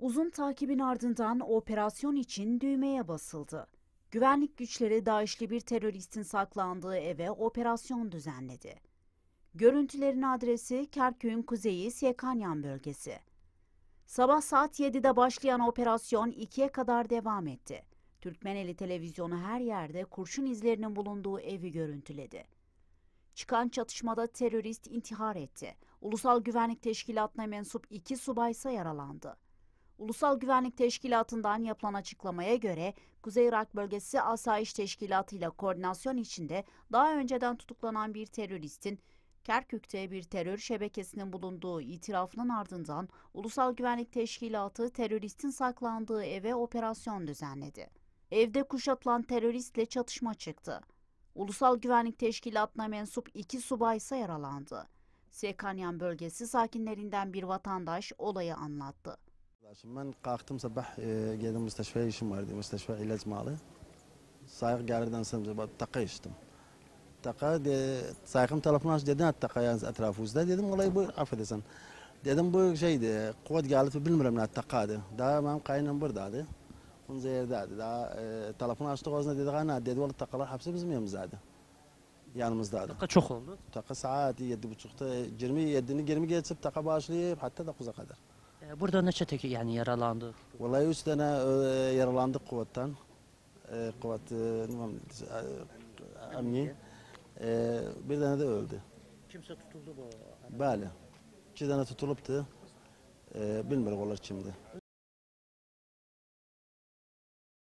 Uzun takibin ardından operasyon için düğmeye basıldı. Güvenlik güçleri DAEŞ'li bir teröristin saklandığı eve operasyon düzenledi. Görüntülerin adresi Kerkük'ün kuzeyi Siekanyan bölgesi. Sabah saat 7'de başlayan operasyon 2'ye kadar devam etti. Türkmeneli televizyonu her yerde kurşun izlerinin bulunduğu evi görüntüledi. Çıkan çatışmada terörist intihar etti. Ulusal Güvenlik Teşkilatı'na mensup iki subaysa yaralandı. Ulusal Güvenlik Teşkilatı'ndan yapılan açıklamaya göre Kuzey Irak bölgesi asayiş teşkilatı ile koordinasyon içinde daha önceden tutuklanan bir teröristin Kerkük'te bir terör şebekesinin bulunduğu itirafının ardından Ulusal Güvenlik Teşkilatı teröristin saklandığı eve operasyon düzenledi. Evde kuşatılan teröristle çatışma çıktı. Ulusal Güvenlik Teşkilatı'na mensup iki subay ise yaralandı. Sekanyan bölgesi sakinlerinden bir vatandaş olayı anlattı. Ben kalktım sabah e, geldim müsteşfaya işim vardı. Müsteşfa ilaç malı. Sayık gelirden sonra taka içtim. Taka de, sayıkım telefonu aç dedin taka yalnız etrafımızda. Dedim olayı bu affedersen. Dedim bu şeydi kuvvet geldi bilmiyorum ne takadı. Daha benim kaynım buradaydı. Onun zehirdendi. Daha e, telefonu açtık ağzına dedi ana dedi oğlum takalar hepsi bizim yanımızdaydı. Yanımızdaydı. Taka çok oldu. Taka saat 7.30'da 20 7'ni 20 geçip taka başlayıp hatta 9'a kadar. Ee, burada neçə tək yani yaralandı? Vallahi 3 dənə e, yaralandı kuvvetten, e, kuvvet Quvvat e, amni. Bir dənə də öldü. Kimse tutuldu bu? Bəli. 2 dənə tutulubdu. Bilmirik onlar kimdir.